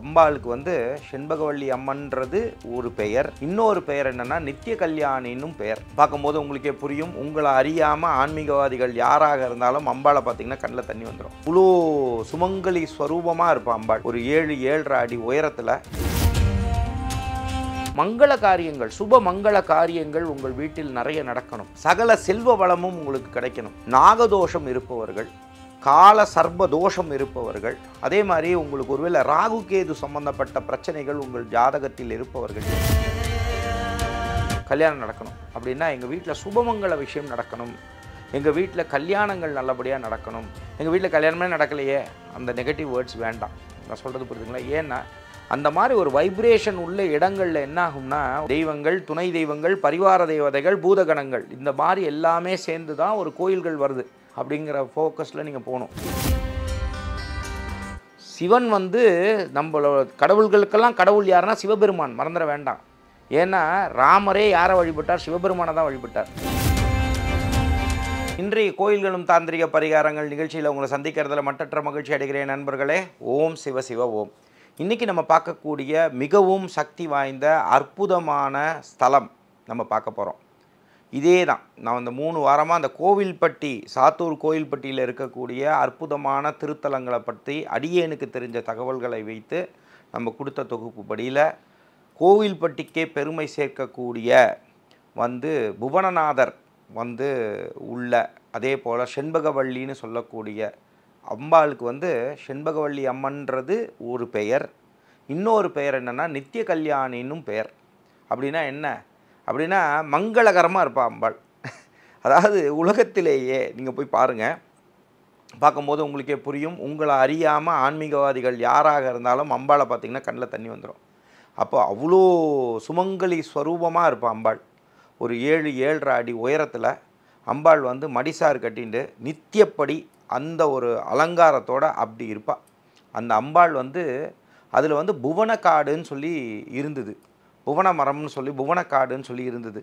அம்பாளுக்கு வந்து செண்பகவல்லி அம்மன்றது ஒரு பெயர் இன்னொரு பெயர் என்னன்னா நித்திய கல்யாணின்னும் பெயர் பார்க்கும்போது உங்களுக்கே புரியும் உங்களை அறியாமல் ஆன்மீகவாதிகள் யாராக இருந்தாலும் அம்பாளை பார்த்தீங்கன்னா கண்ணில் தண்ணி வந்துடும் இவ்வளோ சுமங்கலி ஸ்வரூபமாக இருப்பா அம்பாள் ஒரு ஏழு ஏழரை அடி உயரத்தில் மங்கள காரியங்கள் சுப மங்கள காரியங்கள் உங்கள் வீட்டில் நிறைய நடக்கணும் சகல செல்வ வளமும் உங்களுக்கு கிடைக்கணும் நாகதோஷம் இருப்பவர்கள் கால சர்ப தோஷம் இருப்பவர்கள் அதே மாதிரி உங்களுக்கு ஒருவேளை ராகு கேது சம்பந்தப்பட்ட பிரச்சனைகள் உங்கள் ஜாதகத்தில் இருப்பவர்கள் கல்யாணம் நடக்கணும் அப்படின்னா எங்கள் வீட்டில் சுபமங்கல விஷயம் நடக்கணும் எங்கள் வீட்டில் கல்யாணங்கள் நல்லபடியாக நடக்கணும் எங்கள் வீட்டில் கல்யாணமே நடக்கலையே அந்த நெகட்டிவ் வேர்ட்ஸ் வேண்டாம் நான் சொல்கிறது புரியுதுங்களா ஏன்னா அந்த மாதிரி ஒரு வைப்ரேஷன் உள்ள இடங்களில் என்ன ஆகும்னா தெய்வங்கள் துணை தெய்வங்கள் பரிவார தெய்வதைகள் பூதகணங்கள் இந்த மாதிரி எல்லாமே சேர்ந்து தான் ஒரு கோயில்கள் வருது அப்படிங்கிற ஃபோக்கஸில் நீங்கள் போகணும் சிவன் வந்து நம்மளோட கடவுள்களுக்கெல்லாம் கடவுள் யாருன்னா சிவபெருமான் மறந்துட வேண்டாம் ஏன்னா ராமரே யாரை வழிபட்டார் சிவபெருமானை தான் வழிபட்டார் இன்றைய கோயில்களும் தாந்திரிக பரிகாரங்கள் நிகழ்ச்சியில் உங்களை சந்திக்கிறதுல மட்டற்ற மகிழ்ச்சி அடைகிறேன் நண்பர்களே ஓம் சிவ சிவ ஓம் இன்றைக்கி நம்ம பார்க்கக்கூடிய மிகவும் சக்தி வாய்ந்த அற்புதமான ஸ்தலம் நம்ம பார்க்க போகிறோம் இதே தான் நான் அந்த மூணு வாரமாக அந்த கோவில்பட்டி சாத்தூர் கோவில்பட்டியில் இருக்கக்கூடிய அற்புதமான திருத்தலங்களை பற்றி அடியேனுக்கு தெரிஞ்ச தகவல்களை வைத்து நம்ம கொடுத்த தொகுப்பு படியில் கோவில்பட்டிக்கே பெருமை சேர்க்கக்கூடிய வந்து புவனநாதர் வந்து உள்ள அதே போல் செண்பகவள்ளின்னு சொல்லக்கூடிய அம்பாளுக்கு வந்து செண்பகவள்ளி அம்மன்றது ஒரு பெயர் இன்னொரு பெயர் என்னென்னா நித்திய கல்யாணின்னும் பெயர் அப்படின்னா என்ன அப்படின்னா மங்களகரமாக இருப்பா அம்பாள் அதாவது உலகத்திலேயே நீங்கள் போய் பாருங்கள் பார்க்கும்போது உங்களுக்கே புரியும் உங்களை அறியாமல் ஆன்மீகவாதிகள் யாராக இருந்தாலும் அம்பாளை பார்த்திங்கன்னா கண்ணில் தண்ணி வந்துடும் அப்போ அவ்வளோ சுமங்கலி ஸ்வரூபமாக இருப்பாள் அம்பாள் ஒரு ஏழு ஏழரை அடி உயரத்தில் அம்பாள் வந்து மடிசார் கட்டின்ட்டு நித்தியப்படி அந்த ஒரு அலங்காரத்தோடு அப்படி இருப்பாள் அந்த அம்பாள் வந்து அதில் வந்து புவனக்காடுன்னு சொல்லி இருந்தது புவன மரம்னு சொல்லி புவனக்காடுன்னு சொல்லி இருந்தது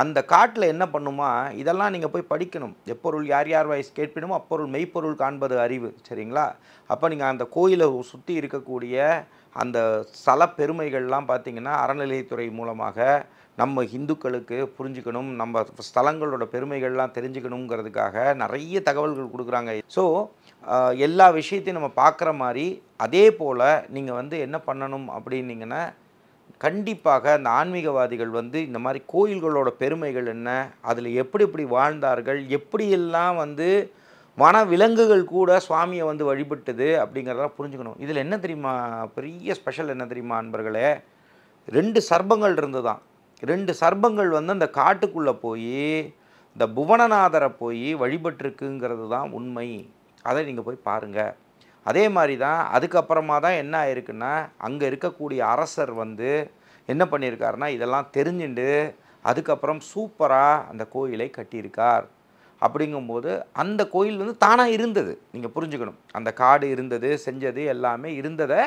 அந்த காட்டில் என்ன பண்ணுமா இதெல்லாம் நீங்கள் போய் படிக்கணும் எப்பொருள் யார் யார் வயசு கேட்பினுமோ அப்பொருள் மெய்ப்பொருள் காண்பது அறிவு சரிங்களா அப்போ நீங்கள் அந்த கோயிலை சுற்றி இருக்கக்கூடிய அந்த சல பெருமைகள்லாம் பார்த்திங்கன்னா அறநிலையத்துறை மூலமாக நம்ம இந்துக்களுக்கு புரிஞ்சுக்கணும் நம்ம ஸ்தலங்களோட பெருமைகள்லாம் தெரிஞ்சுக்கணுங்கிறதுக்காக நிறைய தகவல்கள் கொடுக்குறாங்க ஸோ எல்லா விஷயத்தையும் நம்ம பார்க்குற மாதிரி அதே போல் நீங்கள் வந்து என்ன பண்ணணும் அப்படின்னீங்கன்னா கண்டிப்பாக அந்த ஆன்மீகவாதிகள் வந்து இந்த மாதிரி கோயில்களோட பெருமைகள் என்ன அதில் எப்படி எப்படி வாழ்ந்தார்கள் எப்படியெல்லாம் வந்து வன விலங்குகள் கூட சுவாமியை வந்து வழிபட்டுது அப்படிங்கிறதெல்லாம் புரிஞ்சுக்கணும் இதில் என்ன தெரியுமா பெரிய ஸ்பெஷல் என்ன தெரியுமா அன்பர்களே ரெண்டு சர்பங்கள் இருந்து தான் ரெண்டு சர்பங்கள் வந்து அந்த காட்டுக்குள்ளே போய் இந்த புவனநாதரை போய் வழிபட்டிருக்குங்கிறது தான் உண்மை அதை நீங்கள் போய் பாருங்கள் அதே மாதிரி தான் அதுக்கப்புறமா தான் என்ன ஆயிருக்குன்னா அங்கே இருக்கக்கூடிய அரசர் வந்து என்ன பண்ணியிருக்காருனா இதெல்லாம் தெரிஞ்சுண்டு அதுக்கப்புறம் சூப்பராக அந்த கோயிலை கட்டியிருக்கார் அப்படிங்கும்போது அந்த கோயில் வந்து தானாக இருந்தது நீங்கள் புரிஞ்சுக்கணும் அந்த காடு இருந்தது செஞ்சது எல்லாமே இருந்ததை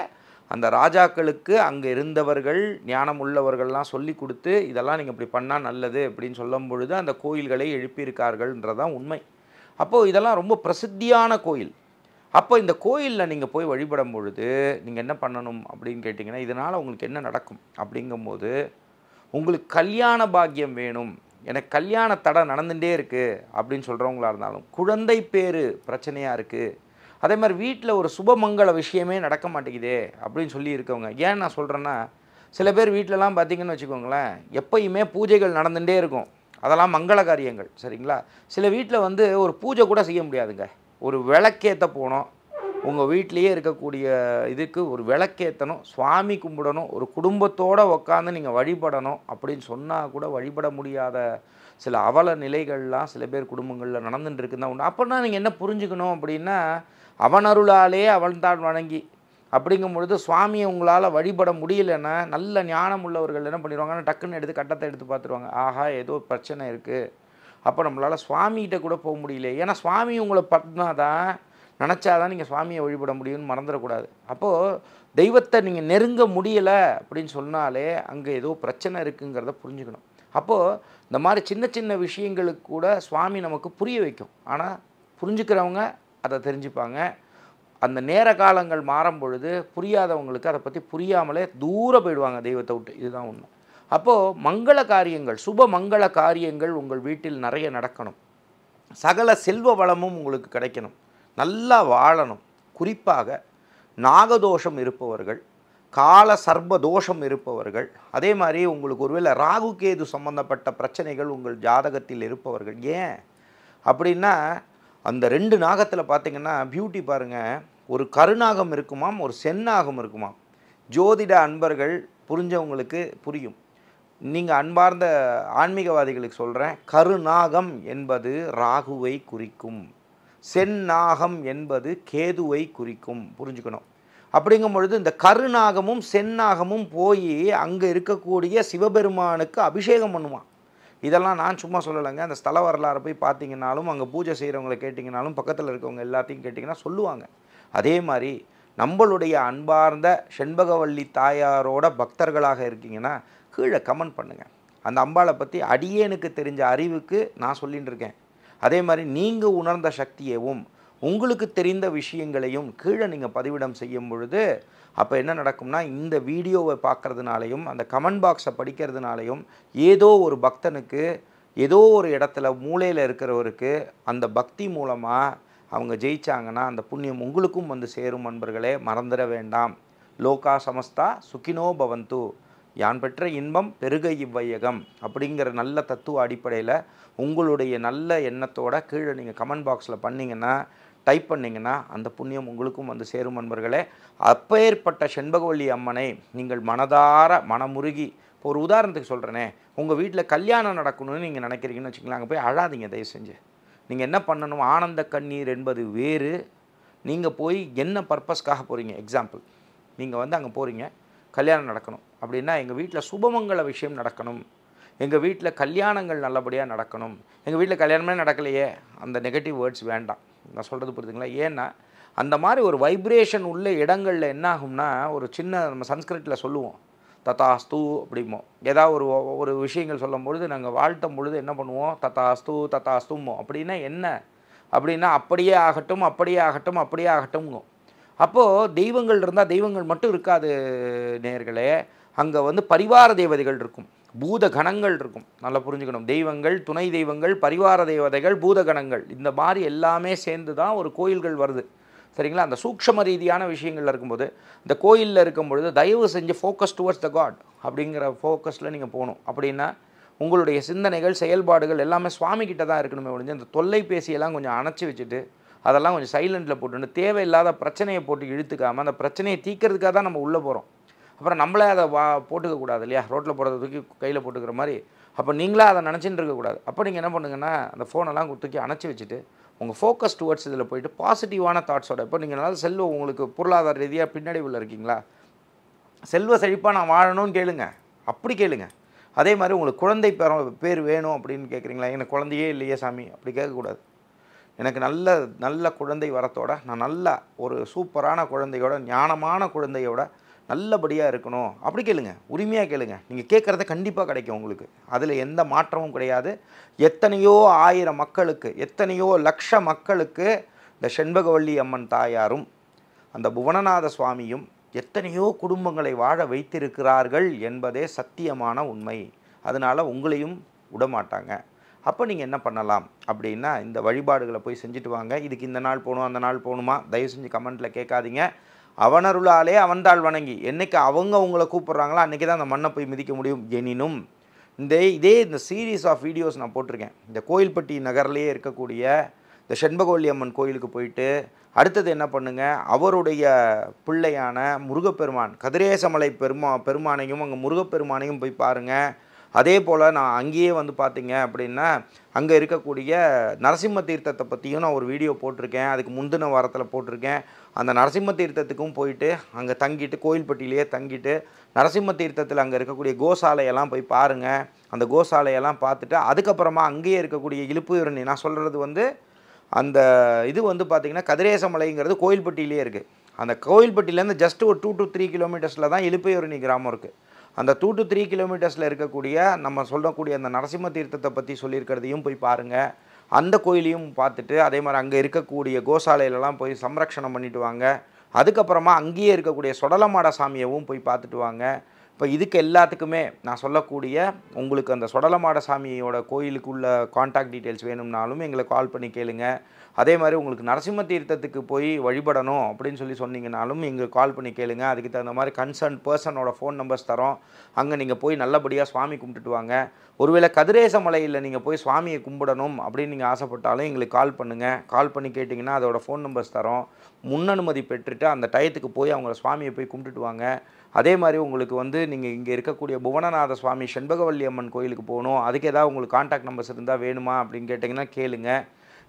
அந்த ராஜாக்களுக்கு அங்கே இருந்தவர்கள் ஞானம் உள்ளவர்கள்லாம் சொல்லி கொடுத்து இதெல்லாம் நீங்கள் இப்படி பண்ணால் நல்லது அப்படின்னு சொல்லும் பொழுது அந்த கோயில்களை எழுப்பியிருக்கார்கள்ன்றதான் உண்மை அப்போது இதெல்லாம் ரொம்ப பிரசித்தியான கோயில் அப்போ இந்த கோயிலில் நீங்கள் போய் வழிபடும் பொழுது நீங்கள் என்ன பண்ணணும் அப்படின்னு கேட்டிங்கன்னா இதனால் உங்களுக்கு என்ன நடக்கும் அப்படிங்கும்போது உங்களுக்கு கல்யாண பாக்கியம் வேணும் எனக்கு கல்யாண தடை நடந்துகிட்டே இருக்குது அப்படின்னு சொல்கிறவங்களா இருந்தாலும் குழந்தை பேர் பிரச்சனையாக இருக்குது அதே மாதிரி வீட்டில் ஒரு சுபமங்கள விஷயமே நடக்க மாட்டேங்குதே அப்படின்னு சொல்லி இருக்கவங்க ஏன் நான் சொல்கிறேன்னா சில பேர் வீட்டிலலாம் பார்த்திங்கன்னு வச்சுக்கோங்களேன் எப்பயுமே பூஜைகள் நடந்துகிட்டே இருக்கும் அதெல்லாம் மங்கள காரியங்கள் சரிங்களா சில வீட்டில் வந்து ஒரு பூஜை கூட செய்ய முடியாதுங்க ஒரு விளக்கேற்ற போனோம் உங்கள் வீட்லேயே இருக்கக்கூடிய இதுக்கு ஒரு விளக்கேற்றணும் சுவாமி கும்பிடணும் ஒரு குடும்பத்தோடு உக்காந்து நீங்கள் வழிபடணும் அப்படின்னு சொன்னால் கூட வழிபட முடியாத சில அவல நிலைகள்லாம் சில பேர் குடும்பங்களில் நடந்துட்டு இருக்குதான் உண்டு அப்படின்னா நீங்கள் என்ன புரிஞ்சுக்கணும் அப்படின்னா அவனருளாலே அவன்தான் வணங்கி அப்படிங்கும் பொழுது சுவாமியை உங்களால் வழிபட முடியலன்னா நல்ல ஞானம் உள்ளவர்கள் என்ன பண்ணிடுவாங்கன்னா டக்குன்னு எடுத்து கட்டத்தை எடுத்து பார்த்துருவாங்க ஆஹா ஏதோ பிரச்சனை இருக்குது அப்போ நம்மளால் சுவாமிகிட்ட கூட போக முடியல ஏன்னா சுவாமி உங்களை பட்டினா தான் நினச்சாதான் நீங்கள் சுவாமியை வழிபட முடியும்னு மறந்துடக்கூடாது அப்போது தெய்வத்தை நீங்கள் நெருங்க முடியலை அப்படின்னு சொன்னாலே அங்கே ஏதோ பிரச்சனை இருக்குங்கிறத புரிஞ்சுக்கணும் அப்போது இந்த மாதிரி சின்ன சின்ன விஷயங்களுக்கு கூட சுவாமி நமக்கு புரிய வைக்கும் ஆனால் புரிஞ்சுக்கிறவங்க அதை தெரிஞ்சுப்பாங்க அந்த நேர காலங்கள் மாறும் பொழுது புரியாதவங்களுக்கு அதை பற்றி புரியாமலே தூரம் போயிடுவாங்க தெய்வத்தை விட்டு இதுதான் ஒன்றும் அப்போது மங்கள காரியங்கள் சுப மங்கள காரியங்கள் உங்கள் வீட்டில் நிறைய நடக்கணும் சகல செல்வ வளமும் உங்களுக்கு கிடைக்கணும் நல்லா வாழணும் குறிப்பாக நாகதோஷம் இருப்பவர்கள் கால சர்ப தோஷம் இருப்பவர்கள் அதே மாதிரி உங்களுக்கு ஒருவேளை ராகு கேது சம்பந்தப்பட்ட பிரச்சனைகள் உங்கள் ஜாதகத்தில் இருப்பவர்கள் ஏன் அப்படின்னா அந்த ரெண்டு நாகத்தில் பார்த்திங்கன்னா பியூட்டி பாருங்கள் ஒரு கருநாகம் இருக்குமாம் ஒரு செந்நாகம் இருக்குமாம் ஜோதிட அன்பர்கள் புரிஞ்சவங்களுக்கு புரியும் நீங்கள் அன்பார்ந்த ஆன்மீகவாதிகளுக்கு சொல்கிறேன் கருநாகம் என்பது ராகுவை குறிக்கும் செந்நாகம் என்பது கேதுவை குறிக்கும் புரிஞ்சுக்கணும் அப்படிங்கும் பொழுது இந்த கருநாகமும் செந்நாகமும் போய் அங்கே இருக்கக்கூடிய சிவபெருமானுக்கு அபிஷேகம் பண்ணுவான் இதெல்லாம் நான் சும்மா சொல்லலைங்க அந்த ஸ்தல வரலாறு போய் பார்த்தீங்கன்னாலும் அங்கே பூஜை செய்கிறவங்களை கேட்டிங்கனாலும் பக்கத்தில் இருக்கவங்க எல்லாத்தையும் கேட்டிங்கன்னா சொல்லுவாங்க அதே மாதிரி நம்மளுடைய அன்பார்ந்த செண்பகவல்லி தாயாரோட பக்தர்களாக இருக்கீங்கன்னா கீழே கமெண்ட் பண்ணுங்கள் அந்த அம்பாளை பற்றி அடியேனுக்கு தெரிஞ்ச அறிவுக்கு நான் சொல்லிகிட்டு இருக்கேன் அதே மாதிரி நீங்கள் உணர்ந்த சக்தியையும் உங்களுக்கு தெரிந்த விஷயங்களையும் கீழே நீங்கள் பதிவிடம் செய்யும் பொழுது அப்போ என்ன நடக்கும்னா இந்த வீடியோவை பார்க்குறதுனாலையும் அந்த கமெண்ட் பாக்ஸை படிக்கிறதுனாலையும் ஏதோ ஒரு பக்தனுக்கு ஏதோ ஒரு இடத்துல மூளையில் இருக்கிறவருக்கு அந்த பக்தி மூலமாக அவங்க ஜெயிச்சாங்கன்னா அந்த புண்ணியம் உங்களுக்கும் வந்து சேரும் நண்பர்களே மறந்துட வேண்டாம் லோகா சமஸ்தா சுகினோ பவந்து யான் பெற்ற இன்பம் பெருக இவ்வையகம் அப்படிங்கிற நல்ல தத்துவ அடிப்படையில் உங்களுடைய நல்ல எண்ணத்தோட கீழே நீங்கள் கமெண்ட் பாக்ஸில் பண்ணிங்கன்னா டைப் பண்ணிங்கன்னா அந்த புண்ணியம் உங்களுக்கும் வந்து சேரும் நண்பர்களே அப்பேற்பட்ட செண்பகவல்லி அம்மனை நீங்கள் மனதார மனமுருகி இப்போ ஒரு உதாரணத்துக்கு சொல்கிறேனே உங்கள் வீட்டில் கல்யாணம் நடக்கணும்னு நீங்கள் நினைக்கிறீங்கன்னு வச்சுக்கலாம் அங்கே போய் அழாதீங்க தயவு செஞ்சு நீங்கள் என்ன பண்ணணும் ஆனந்த கண்ணீர் என்பது வேறு நீங்கள் போய் என்ன பர்பஸ்க்காக போகிறீங்க எக்ஸாம்பிள் நீங்கள் வந்து அங்கே போகிறீங்க கல்யாணம் நடக்கணும் அப்படின்னா எங்கள் வீட்டில் சுபமங்கல விஷயம் நடக்கணும் எங்கள் வீட்டில் கல்யாணங்கள் நல்லபடியாக நடக்கணும் எங்கள் வீட்டில் கல்யாணமே நடக்கலையே அந்த நெகட்டிவ் வேர்ட்ஸ் வேண்டாம் நான் சொல்கிறது புரியுதுங்களா ஏன்னா அந்த மாதிரி ஒரு வைப்ரேஷன் உள்ள இடங்களில் என்ன ஆகும்னா ஒரு சின்ன நம்ம சன்ஸ்கிரிட்டில் சொல்லுவோம் தத்தாஸ்து அப்படிமோ ஏதாவது ஒரு ஒரு விஷயங்கள் சொல்லும் பொழுது நாங்கள் வாழ்த்தும் பொழுது என்ன பண்ணுவோம் தத்தாஸ்து ததாஸ்துமோ அப்படின்னா என்ன அப்படின்னா அப்படியே ஆகட்டும் அப்படியே ஆகட்டும் அப்படியே ஆகட்டும்ங்கும் அப்போது தெய்வங்கள் இருந்தால் தெய்வங்கள் மட்டும் இருக்காது நேர்களே அங்கே வந்து பரிவார தேவதைகள் இருக்கும் பூத கணங்கள் இருக்கும் நல்லா புரிஞ்சுக்கணும் தெய்வங்கள் துணை தெய்வங்கள் பரிவார தேவதைகள் பூத கணங்கள் இந்த மாதிரி எல்லாமே சேர்ந்து தான் ஒரு கோயில்கள் வருது சரிங்களா அந்த சூக்ஷம ரீதியான விஷயங்கள்ல இருக்கும்போது இந்த கோயிலில் இருக்கும் பொழுது தயவு செஞ்சு ஃபோக்கஸ் டுவர்ட்ஸ் த காட் அப்படிங்கிற ஃபோக்கஸில் நீங்கள் போகணும் அப்படின்னா உங்களுடைய சிந்தனைகள் செயல்பாடுகள் எல்லாமே சுவாமி தான் இருக்கணுமே ஒழிஞ்சு அந்த தொல்லைபேசியெல்லாம் கொஞ்சம் அணைச்சி வச்சுட்டு அதெல்லாம் கொஞ்சம் சைலண்ட்டில் போட்டுன்னு தேவையில்லாத பிரச்சனையை போட்டு இழுத்துக்காமல் அந்த பிரச்சனையை தீக்கிறதுக்காக தான் நம்ம உள்ளே போகிறோம் அப்புறம் நம்மளே அதை வா போட்டுக்கக்கூடாது இல்லையா ரோட்டில் போகிறத தூக்கி கையில் போட்டுக்கிற மாதிரி அப்போ நீங்களாக அதை நினச்சின்னு இருக்கக்கூடாது அப்போ நீங்கள் என்ன பண்ணுங்கன்னா அந்த ஃபோனெல்லாம் தூக்கி அணைச்சி வச்சுட்டு உங்கள் ஃபோக்கஸ் டுவர்ட்ஸ் இதில் போயிட்டு பாசிட்டிவான தாட்ஸோட இப்போ நீங்கள் நல்லா செல்வ உங்களுக்கு பொருளாதார ரீதியாக பின்னடைவில் இருக்கீங்களா செல்வ செழிப்பாக நான் வாழணும்னு கேளுங்க அப்படி கேளுங்க அதே மாதிரி உங்களுக்கு குழந்தை பேர் பேர் வேணும் அப்படின்னு கேட்குறீங்களா எனக்கு குழந்தையே இல்லையே சாமி அப்படி கேட்கக்கூடாது எனக்கு நல்ல நல்ல குழந்தை வரத்தோட நான் நல்ல ஒரு சூப்பரான குழந்தையோட ஞானமான குழந்தையோட நல்லபடியாக இருக்கணும் அப்படி கேளுங்க உரிமையாக கேளுங்க நீங்கள் கேட்குறத கண்டிப்பாக கிடைக்கும் உங்களுக்கு அதில் எந்த மாற்றமும் கிடையாது எத்தனையோ ஆயிரம் மக்களுக்கு எத்தனையோ லட்ச மக்களுக்கு இந்த செண்பகவல்லி அம்மன் தாயாரும் அந்த புவனநாத சுவாமியும் எத்தனையோ குடும்பங்களை வாழ வைத்திருக்கிறார்கள் என்பதே சத்தியமான உண்மை அதனால் உங்களையும் விடமாட்டாங்க அப்போ நீங்கள் என்ன பண்ணலாம் அப்படின்னா இந்த வழிபாடுகளை போய் செஞ்சுட்டு வாங்க இதுக்கு இந்த நாள் போகணும் அந்த நாள் போகணுமா தயவு செஞ்சு கமெண்ட்டில் கேட்காதீங்க அவனருளாலே அவன்தாள் வணங்கி என்றைக்கு அவங்க உங்களை கூப்பிட்றாங்களோ அன்றைக்கி தான் அந்த மண்ணை போய் மிதிக்க முடியும் எனினும் இந்த இதே இந்த சீரீஸ் ஆஃப் வீடியோஸ் நான் போட்டிருக்கேன் இந்த கோயில்பட்டி நகர்லேயே இருக்கக்கூடிய இந்த செண்பகோல்லி அம்மன் கோயிலுக்கு போயிட்டு அடுத்தது என்ன பண்ணுங்கள் அவருடைய பிள்ளையான முருகப்பெருமான் கதிரேசமலை பெருமா பெருமானையும் அங்கே முருகப்பெருமானையும் போய் பாருங்கள் அதே போல் நான் அங்கேயே வந்து பார்த்தீங்க அப்படின்னா அங்கே இருக்கக்கூடிய நரசிம்ம தீர்த்தத்தை பற்றியும் நான் ஒரு வீடியோ போட்டிருக்கேன் அதுக்கு முந்தின வாரத்தில் போட்டிருக்கேன் அந்த நரசிம்ம தீர்த்தத்துக்கும் போயிட்டு அங்கே தங்கிட்டு கோயில்பட்டியிலேயே தங்கிட்டு நரசிம்ம தீர்த்தத்தில் அங்கே இருக்கக்கூடிய கோசாலையெல்லாம் போய் பாருங்கள் அந்த கோசாலையெல்லாம் பார்த்துட்டு அதுக்கப்புறமா அங்கேயே இருக்கக்கூடிய இழுப்பு நான் சொல்கிறது வந்து அந்த இது வந்து பார்த்திங்கன்னா கதிரேசமலைங்கிறது கோயில்பட்டியிலே இருக்குது அந்த கோயில்பட்டியிலேருந்து ஜஸ்ட் ஒரு டூ டு த்ரீ கிலோமீட்டர்ஸில் தான் இழுப்பையூரணி கிராமம் இருக்குது அந்த டூ டு த்ரீ கிலோமீட்டர்ஸில் இருக்கக்கூடிய நம்ம சொல்லக்கூடிய அந்த நரசிம்ம தீர்த்தத்தை பற்றி சொல்லியிருக்கிறதையும் போய் பாருங்கள் அந்த கோயிலையும் பார்த்துட்டு அதே மாதிரி அங்கே இருக்கக்கூடிய கோசாலையிலலாம் போய் சம்ரக்ஷணம் பண்ணிட்டு வாங்க அதுக்கப்புறமா அங்கேயே இருக்கக்கூடிய சுடலமாட சாமியவும் போய் பார்த்துட்டு வாங்க இப்போ இதுக்கு எல்லாத்துக்குமே நான் சொல்லக்கூடிய உங்களுக்கு அந்த சுடலமாட சாமியோட கோயிலுக்குள்ள காண்டாக்ட் டீட்டெயில்ஸ் வேணும்னாலும் எங்களை கால் பண்ணி கேளுங்கள் அதே மாதிரி உங்களுக்கு நரசிம்ம தீர்த்தத்துக்கு போய் வழிபடணும் அப்படின்னு சொல்லி சொன்னீங்கனாலும் இங்கே கால் பண்ணி கேளுங்க அதுக்கு தகுந்த மாதிரி கன்சர்ன் பர்சனோட ஃபோன் நம்பர்ஸ் தரோம் அங்கே நீங்கள் போய் நல்லபடியாக சுவாமி கும்பிட்டுட்டு வாங்க ஒருவேளை கதிரேச மலையில் நீங்கள் போய் சுவாமியை கும்பிடணும் அப்படின்னு நீங்கள் ஆசைப்பட்டாலும் எங்களுக்கு கால் பண்ணுங்கள் கால் பண்ணி கேட்டிங்கன்னா அதோட ஃபோன் நம்பர்ஸ் தரோம் முன்னனுமதி பெற்றுட்டு அந்த டயத்துக்கு போய் அவங்கள சுவாமியை போய் கும்பிட்டுட்டு வாங்க அதே மாதிரி உங்களுக்கு வந்து நீங்கள் இங்கே இருக்கக்கூடிய புவனநாத சுவாமி செண்பகவல்லி அம்மன் கோயிலுக்கு போகணும் அதுக்கு ஏதாவது உங்களுக்கு கான்டாக்ட் நம்பர்ஸ் இருந்தால் வேணுமா அப்படின்னு கேட்டிங்கன்னா கேளுங்கள்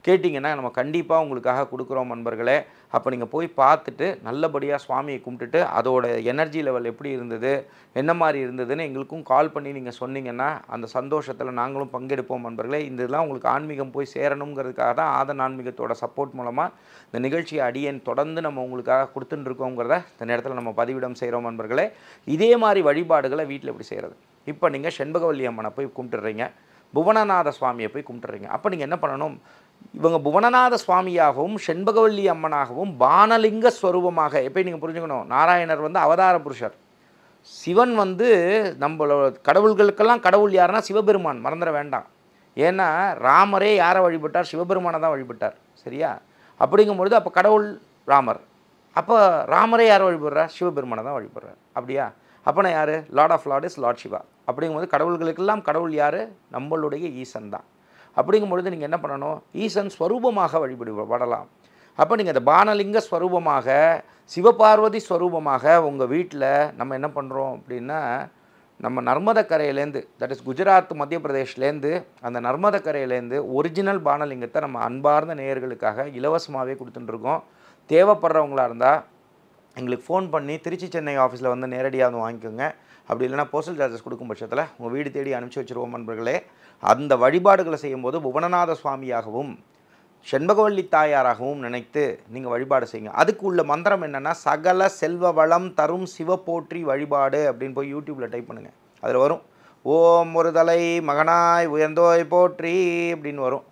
கேட்டிங்கன்னா நம்ம கண்டிப்பாக உங்களுக்காக கொடுக்குறோம் நண்பர்களே அப்போ நீங்கள் போய் பார்த்துட்டு நல்லபடியாக சுவாமியை கும்பிட்டுட்டு அதோட எனர்ஜி லெவல் எப்படி இருந்தது என்ன மாதிரி இருந்ததுன்னு எங்களுக்கும் கால் பண்ணி நீங்கள் சொன்னீங்கன்னா அந்த சந்தோஷத்தில் நாங்களும் பங்கெடுப்போம் நண்பர்களே இந்த இதெல்லாம் உங்களுக்கு ஆன்மீகம் போய் சேரணுங்கிறதுக்காக தான் ஆதன் ஆன்மீகத்தோட சப்போர்ட் மூலமாக இந்த நிகழ்ச்சியை அடியேன் தொடர்ந்து நம்ம உங்களுக்காக கொடுத்துட்டுருக்கோங்கிறத இந்த நேரத்தில் நம்ம பதிவிடம் செய்கிறோம் நண்பர்களே இதே மாதிரி வழிபாடுகளை வீட்டில் எப்படி செய்கிறது இப்போ நீங்கள் செண்பகவல்லி அம்மனை போய் கும்பிட்டுறீங்க புவனநாத சுவாமியை போய் கும்பிட்டுறீங்க அப்போ நீங்கள் என்ன பண்ணணும் இவங்க புவனநாத சுவாமியாகவும் செண்பகவல்லி அம்மனாகவும் பானலிங்க ஸ்வரூபமாக எப்படி நீங்கள் புரிஞ்சுக்கணும் நாராயணர் வந்து அவதார புருஷர் சிவன் வந்து நம்மளோட கடவுள்களுக்கெல்லாம் கடவுள் யாருன்னா சிவபெருமான் மறந்துட வேண்டாம் ஏன்னா ராமரே யாரை வழிபட்டார் சிவபெருமானை தான் வழிபட்டார் சரியா அப்படிங்கும் பொழுது அப்போ கடவுள் ராமர் அப்போ ராமரே யாரை வழிபடுறார் சிவபெருமானை தான் வழிபடுறார் அப்படியா அப்போனா யார் lord of lord is lord Shiva அப்படிங்கும்போது கடவுள்களுக்கெல்லாம் கடவுள் யார் நம்மளுடைய ஈசன் தான் அப்படிங்கும் பொழுது நீங்கள் என்ன பண்ணணும் ஈசன் ஸ்வரூபமாக வழிபடலாம் அப்போ நீங்கள் அந்த பானலிங்க ஸ்வரூபமாக சிவபார்வதி ஸ்வரூபமாக உங்கள் வீட்டில் நம்ம என்ன பண்ணுறோம் அப்படின்னா நம்ம நர்மத கரையிலேருந்து தட் இஸ் குஜராத் மத்திய பிரதேஷ்லேருந்து அந்த நர்மத கரையிலேருந்து ஒரிஜினல் பானலிங்கத்தை நம்ம அன்பார்ந்த நேயர்களுக்காக இலவசமாகவே கொடுத்துட்டுருக்கோம் தேவைப்படுறவங்களா இருந்தால் எங்களுக்கு ஃபோன் பண்ணி திருச்சி சென்னை ஆஃபீஸில் வந்து நேரடியாக வந்து வாங்கிக்கோங்க அப்படி இல்லைனா போஸ்டல் சார்ஜஸ் கொடுக்கும் பட்சத்தில் உங்கள் வீடு தேடி அனுப்பிச்சி வச்சுருவோம் நண்பர்களே அந்த வழிபாடுகளை செய்யும்போது புவனநாத சுவாமியாகவும் செண்பகவல்லி தாயாராகவும் நினைத்து நீங்கள் வழிபாடு செய்யுங்க அதுக்கு உள்ள மந்திரம் என்னென்னா சகல செல்வ வளம் தரும் சிவ போற்றி வழிபாடு அப்படின்னு போய் யூடியூப்பில் டைப் பண்ணுங்கள் அதில் வரும் ஓம் முருதலை மகனாய் உயர்ந்தோய் போற்றி அப்படின்னு வரும்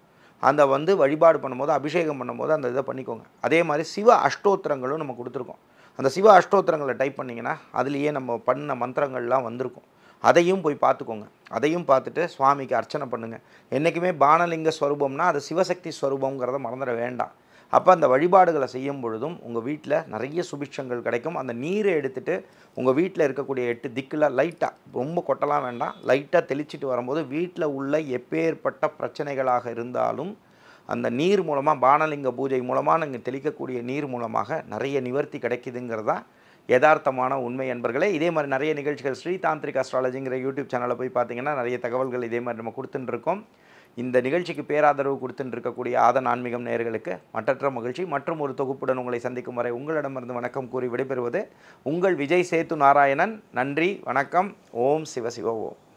அந்த வந்து வழிபாடு பண்ணும்போது அபிஷேகம் பண்ணும்போது அந்த இதை பண்ணிக்கோங்க அதே மாதிரி சிவ அஷ்டோத்திரங்களும் நம்ம கொடுத்துருக்கோம் அந்த சிவ அஷ்டோத்திரங்களை டைப் பண்ணிங்கன்னா அதுலேயே நம்ம பண்ண மந்திரங்கள்லாம் வந்திருக்கும் அதையும் போய் பார்த்துக்கோங்க அதையும் பார்த்துட்டு சுவாமிக்கு அர்ச்சனை பண்ணுங்கள் என்றைக்குமே பானலிங்க ஸ்வரூபம்னா அது சிவசக்தி ஸ்வரூபங்கிறத மறந்துட வேண்டாம் அப்போ அந்த வழிபாடுகளை செய்யும் பொழுதும் உங்கள் வீட்டில் நிறைய சுபிட்சங்கள் கிடைக்கும் அந்த நீரை எடுத்துகிட்டு உங்கள் வீட்டில் இருக்கக்கூடிய எட்டு திக்கில் லைட்டாக ரொம்ப கொட்டலாம் வேண்டாம் லைட்டாக தெளிச்சிட்டு வரும்போது வீட்டில் உள்ள எப்பேற்பட்ட பிரச்சனைகளாக இருந்தாலும் அந்த நீர் மூலமாக பானலிங்க பூஜை மூலமாக நீங்கள் தெளிக்கக்கூடிய நீர் மூலமாக நிறைய நிவர்த்தி கிடைக்குதுங்கிறதா யதார்த்தமான உண்மை என்பர்களே இதே மாதிரி நிறைய நிகழ்ச்சிகள் ஸ்ரீ தாந்திரிக் அஸ்ட்ராலஜிங்கிற யூடியூப் சேனலில் போய் பார்த்தீங்கன்னா நிறைய தகவல்கள் இதே மாதிரி நம்ம கொடுத்துட்டுருக்கோம் இந்த நிகழ்ச்சிக்கு பேராதரவு கொடுத்துட்டு இருக்கக்கூடிய ஆதன் ஆன்மீகம் நேர்களுக்கு மற்றற்ற மகிழ்ச்சி மற்றும் ஒரு தொகுப்புடன் உங்களை சந்திக்கும் வரை உங்களிடமிருந்து வணக்கம் கூறி விடைபெறுவது உங்கள் விஜய் சேத்து நாராயணன் நன்றி வணக்கம் ஓம் சிவசிவ ஓம்